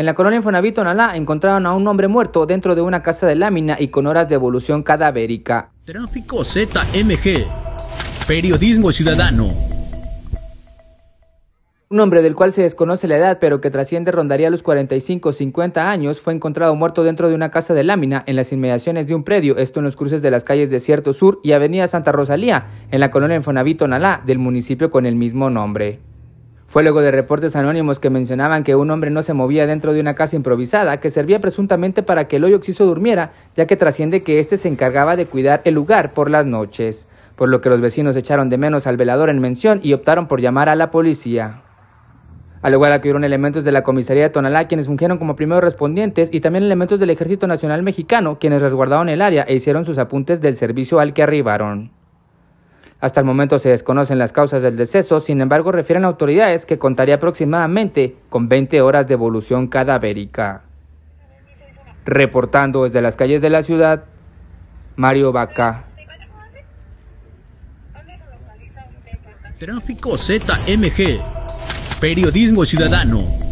En la colonia Infonavit Nalá, encontraron a un hombre muerto dentro de una casa de lámina y con horas de evolución cadavérica. Tráfico ZMG. Periodismo ciudadano. Un hombre del cual se desconoce la edad, pero que trasciende rondaría los 45 o 50 años, fue encontrado muerto dentro de una casa de lámina en las inmediaciones de un predio, esto en los cruces de las calles Desierto Sur y Avenida Santa Rosalía, en la colonia Infonavit Nalá, del municipio con el mismo nombre. Fue luego de reportes anónimos que mencionaban que un hombre no se movía dentro de una casa improvisada que servía presuntamente para que el hoyo oxiso durmiera, ya que trasciende que éste se encargaba de cuidar el lugar por las noches, por lo que los vecinos echaron de menos al velador en mención y optaron por llamar a la policía. Al lugar acudieron elementos de la comisaría de Tonalá, quienes fungieron como primeros respondientes, y también elementos del Ejército Nacional Mexicano, quienes resguardaron el área e hicieron sus apuntes del servicio al que arribaron. Hasta el momento se desconocen las causas del deceso, sin embargo refieren autoridades que contaría aproximadamente con 20 horas de evolución cadavérica. Reportando desde las calles de la ciudad, Mario Baca. Tráfico ZMG. Periodismo Ciudadano.